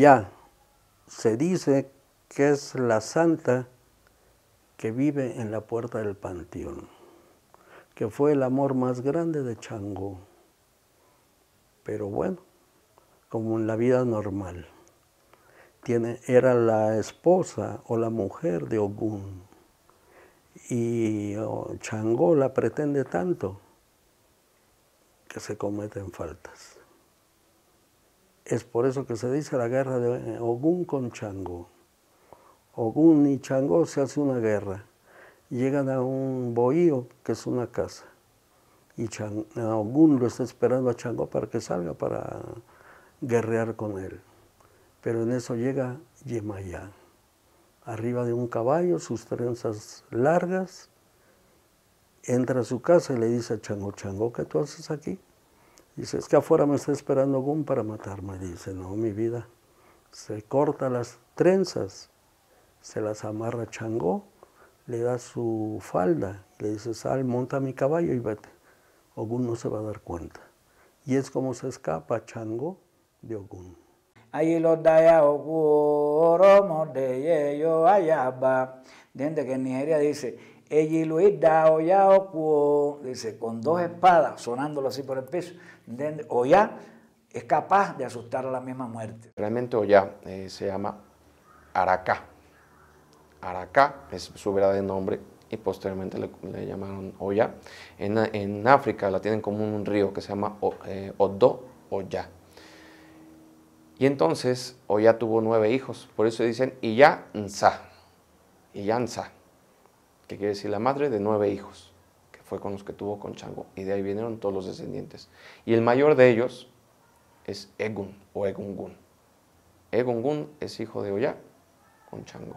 ya se dice que es la santa que vive en la puerta del panteón, que fue el amor más grande de Changó. Pero bueno, como en la vida normal, tiene, era la esposa o la mujer de Ogún. Y oh, Changó la pretende tanto que se cometen faltas. Es por eso que se dice la guerra de eh, Ogún con Chango. Ogún y Chango se hace una guerra. Llegan a un bohío, que es una casa. Y eh, Ogún lo está esperando a Chango para que salga para guerrear con él. Pero en eso llega Yemayá. Arriba de un caballo, sus trenzas largas, entra a su casa y le dice a Chango, Chango, ¿qué tú haces aquí? Dice, es que afuera me está esperando Ogún para matarme. Dice, no, mi vida. Se corta las trenzas, se las amarra Changó, le da su falda, le dice, sal, monta mi caballo y vete. Ogún no se va a dar cuenta. Y es como se escapa Chango de Ogún de de Yo Ayaba. Gente que en Nigeria dice, ya Oya Okuo, dice, con dos espadas, sonándolo así por el piso. ¿Entiendes? Oya es capaz de asustar a la misma muerte. Realmente Oya eh, se llama Araka. Araka es su verdadero nombre y posteriormente le, llamaron Oya. En, en, África la tienen como un río que se llama o, eh, Odo Oya. Y entonces, Oya tuvo nueve hijos, por eso dicen Iyanza, Iyanza, que quiere decir la madre de nueve hijos, que fue con los que tuvo con Chango, y de ahí vinieron todos los descendientes. Y el mayor de ellos es Egun o Egungun. Egungun es hijo de Oya con Chango.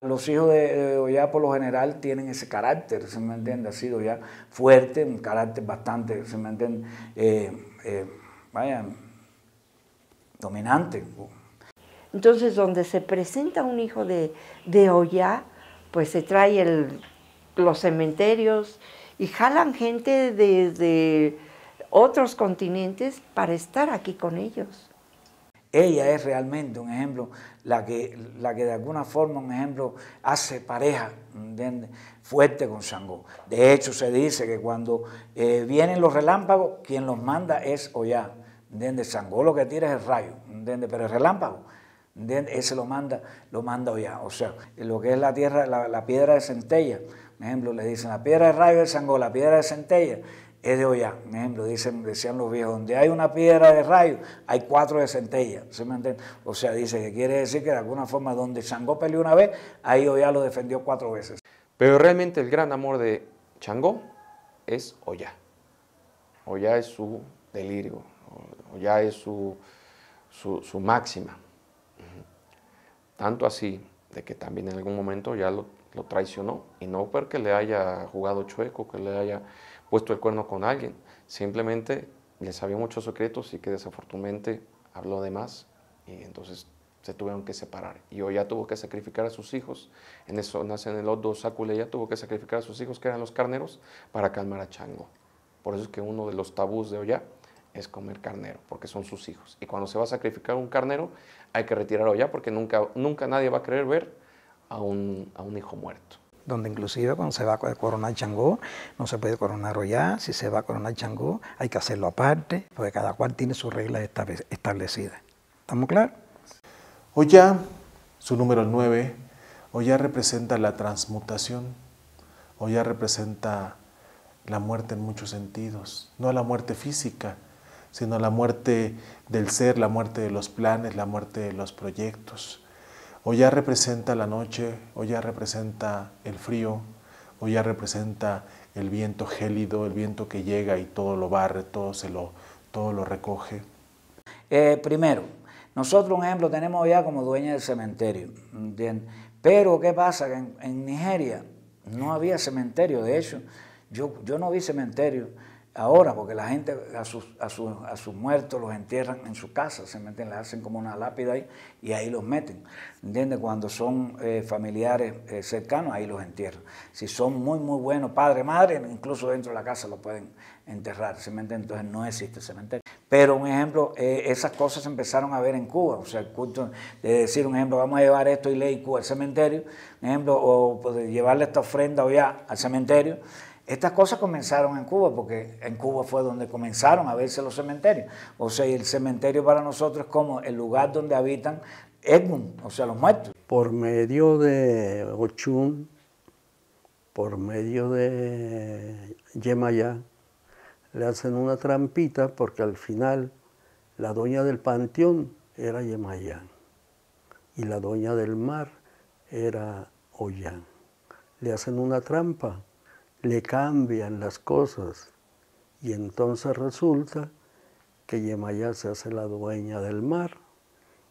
Los hijos de, Oya por lo general tienen ese carácter, ¿se me entiende? ha sido ya fuerte, un carácter bastante, ¿se me entiende? Eh, eh vayan dominante. Entonces, donde se presenta un hijo de, de pues se trae los cementerios y jalan gente desde otros continentes para estar aquí con ellos. Ella es realmente un ejemplo, la que, la que de alguna forma, un ejemplo, hace pareja fuerte con Sangó. De hecho, se dice que cuando eh, vienen los relámpagos, quien los manda es Ollá. ¿entiendes? Sangó lo que tira es el rayo, ¿entiendes? Pero el relámpago, Ese lo manda, lo manda O sea, lo que es la tierra, la, piedra de centella, por ejemplo, le dicen la piedra de rayo es Sangó, la piedra de centella es de Ollá. Por ejemplo, dicen, decían los viejos, donde hay una piedra de rayo, hay cuatro de centella. ¿se me entiende? O sea, dice que quiere decir que de alguna forma donde Sangó peleó una vez, ahí Ollá lo defendió cuatro veces. Pero realmente el gran amor de Changó es Ollá. Ollá es su delirio, ya es su, máxima. Tanto así de que también en algún momento ya lo, traicionó, y no porque le haya jugado chueco, que le haya puesto el cuerno con alguien, simplemente le sabía muchos secretos y que desafortunadamente habló de más, y entonces se tuvieron que separar. Y hoy tuvo que sacrificar a sus hijos, en eso nace en el otro ya tuvo que sacrificar a sus hijos, que eran los carneros, para calmar a Chango. Por eso es que uno de los tabús de Oya es comer carnero, porque son sus hijos. Y cuando se va a sacrificar un carnero, hay que retirarlo ya, porque nunca, nunca nadie va a querer ver a un, a un hijo muerto. Donde inclusive cuando se va a coronar Changó, no se puede coronar ya si se va a coronar Changó, hay que hacerlo aparte, porque cada cual tiene sus reglas establecidas. ¿Estamos claros? Ollá, su número 9, Ollá representa la transmutación, Ollá representa la muerte en muchos sentidos, no la muerte física, sino la muerte del ser, la muerte de los planes, la muerte de los proyectos. O ya representa la noche, o ya representa el frío, o ya representa el viento gélido, el viento que llega y todo lo barre, todo, se lo, todo lo recoge. Eh, primero, nosotros, un ejemplo, tenemos ya como dueña del cementerio, Pero, ¿qué pasa? Que en, Nigeria no había cementerio, de hecho, yo, yo no vi cementerio ahora, porque la gente a sus, muertos los entierran en su casa, se meten, le hacen como una lápida ahí y ahí los meten. ¿Entiendes? Cuando son eh, familiares eh, cercanos, ahí los entierran. Si son muy, muy buenos, padre, madre, incluso dentro de la casa los pueden enterrar, ¿se Entonces no existe cementerio. Pero un ejemplo, eh, esas cosas se empezaron a ver en Cuba, o sea, el culto de decir, un ejemplo, vamos a llevar esto y ley Cuba al cementerio, ejemplo, o pues, llevarle esta ofrenda hoy al cementerio, estas cosas comenzaron en Cuba, porque en Cuba fue donde comenzaron a verse los cementerios. O sea, el cementerio para nosotros es como el lugar donde habitan Edmund, o sea, los muertos. Por medio de Ochun, por medio de Yemayá, le hacen una trampita porque al final la doña del panteón era Yemayá y la doña del mar era Ollán. Le hacen una trampa le cambian las cosas y entonces resulta que Yemayá se hace la dueña del mar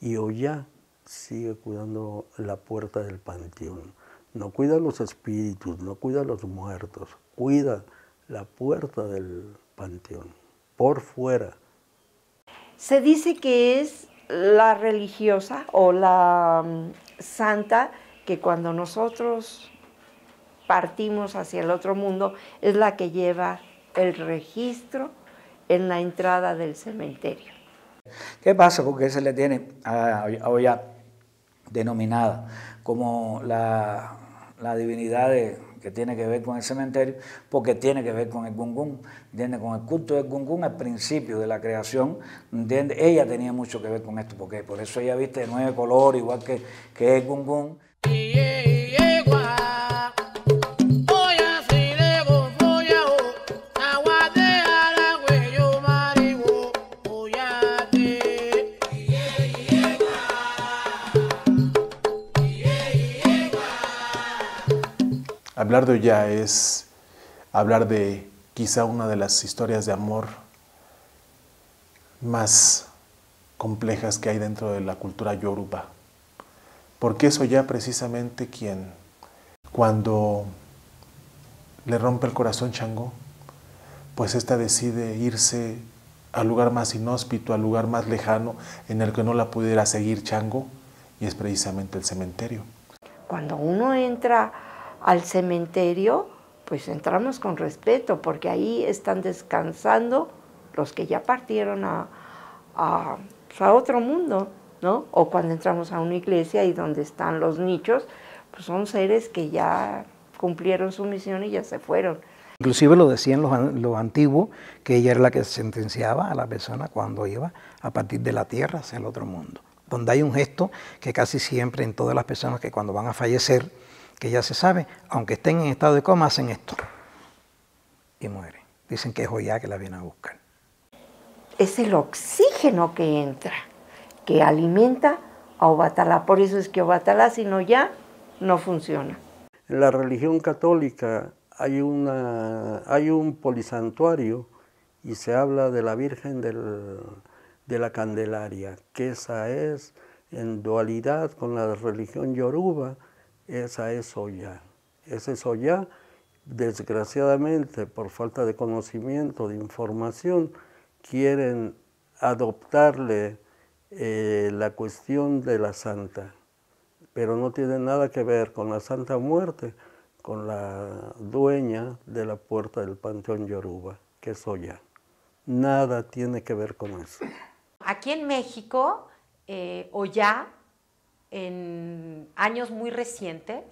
y Ollá sigue cuidando la puerta del panteón. No cuida los espíritus, no cuida los muertos, cuida la puerta del panteón, por fuera. Se dice que es la religiosa o la mm, santa que cuando nosotros partimos hacia el otro mundo, es la que lleva el registro en la entrada del cementerio. ¿Qué pasa? Porque se le tiene a, denominada como la, divinidad que tiene que ver con el cementerio, porque tiene que ver con el Gungun, tiene con el culto del Gungun al principio de la creación, ella tenía mucho que ver con esto, porque por eso ella viste de nueve colores, igual que, que el Gungun. Hablar de Oya es hablar de quizá una de las historias de amor más complejas que hay dentro de la cultura yoruba. Porque es Oya precisamente quien, cuando le rompe el corazón Chango, pues esta decide irse al lugar más inhóspito, al lugar más lejano en el que no la pudiera seguir Chango, y es precisamente el cementerio. Cuando uno entra al cementerio, pues entramos con respeto, porque ahí están descansando los que ya partieron pues, a, otro mundo, ¿no? O cuando entramos a una iglesia y donde están los nichos, pues son seres que ya cumplieron su misión y ya se fueron. Inclusive lo decían los, los, antiguos, que ella era la que sentenciaba a la persona cuando iba a partir de la tierra hacia el otro mundo. Donde hay un gesto que casi siempre en todas las personas que cuando van a fallecer, que ya se sabe, aunque estén en estado de coma, hacen esto y mueren. Dicen que es Joya que la vienen a buscar. Es el oxígeno que entra, que alimenta a Obatalá. Por eso es que Obatalá, si no ya, no funciona. En la religión católica hay, hay un polisantuario y se habla de la Virgen de la Candelaria, que esa es en dualidad con la religión yoruba, esa es Oya. Esa es Oya. Desgraciadamente, por falta de conocimiento, de información, quieren adoptarle eh, la cuestión de la santa, pero no tiene nada que ver con la santa muerte, con la dueña de la puerta del Panteón Yoruba, que es Oya. Nada tiene que ver con eso. Aquí en México, eh, en años muy recientes,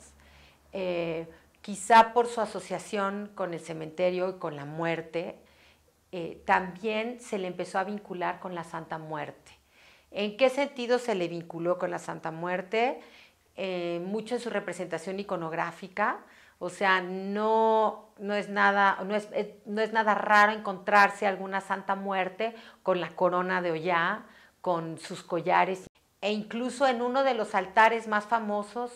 eh, quizá por su asociación con el cementerio y con la muerte, eh, también se le empezó a vincular con la Santa Muerte. ¿En qué sentido se le vinculó con la Santa Muerte? Eh, mucho en su representación iconográfica, o sea, no, no, es nada, no, es, nada raro encontrarse alguna Santa Muerte con la corona de Ollá, con sus collares e incluso en uno de los altares más famosos,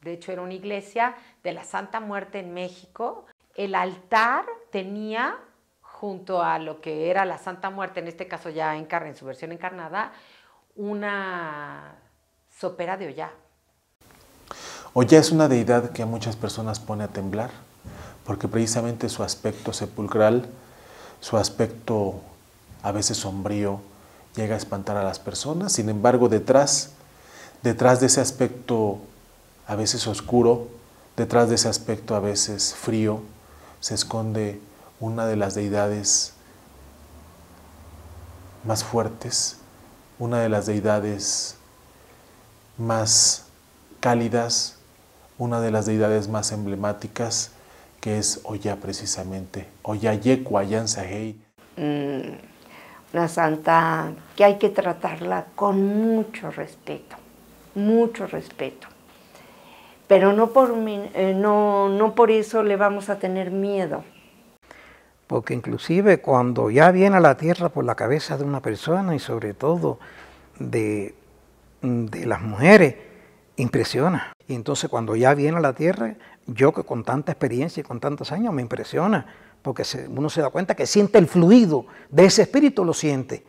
de hecho era una iglesia de la Santa Muerte en México, el altar tenía junto a lo que era la Santa Muerte, en este caso ya en su versión encarnada, una sopera de Olla. Ollá es una deidad que a muchas personas pone a temblar, porque precisamente su aspecto sepulcral, su aspecto a veces sombrío, llega a espantar a las personas. Sin embargo, detrás, detrás de ese aspecto a veces oscuro, detrás de ese aspecto a veces frío, se esconde una de las deidades más fuertes, una de las deidades más cálidas, una de las deidades más emblemáticas, que es Oya precisamente, Oya Yekua la santa, que hay que tratarla con mucho respeto, mucho respeto. Pero no por, eh, no, no por eso le vamos a tener miedo. Porque inclusive cuando ya viene a la tierra por la cabeza de una persona y sobre todo de, de las mujeres, impresiona. Y entonces cuando ya viene a la tierra, yo que con tanta experiencia y con tantos años me impresiona porque uno se da cuenta que siente el fluido de ese espíritu, lo siente.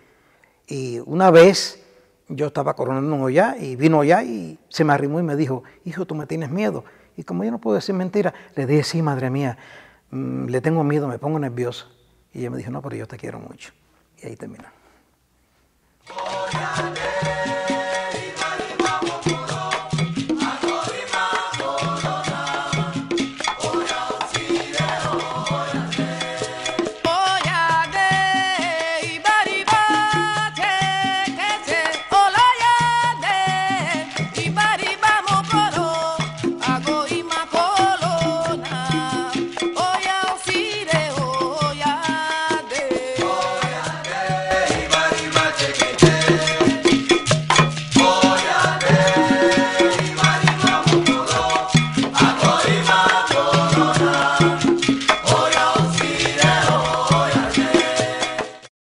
Y una vez yo estaba coronando allá y vino allá y se me arrimó y me dijo, hijo, tú me tienes miedo. Y como yo no puedo decir mentira, le dije, sí, madre mía, mm, le tengo miedo, me pongo nervioso. Y ella me dijo, no, pero yo te quiero mucho. Y ahí termina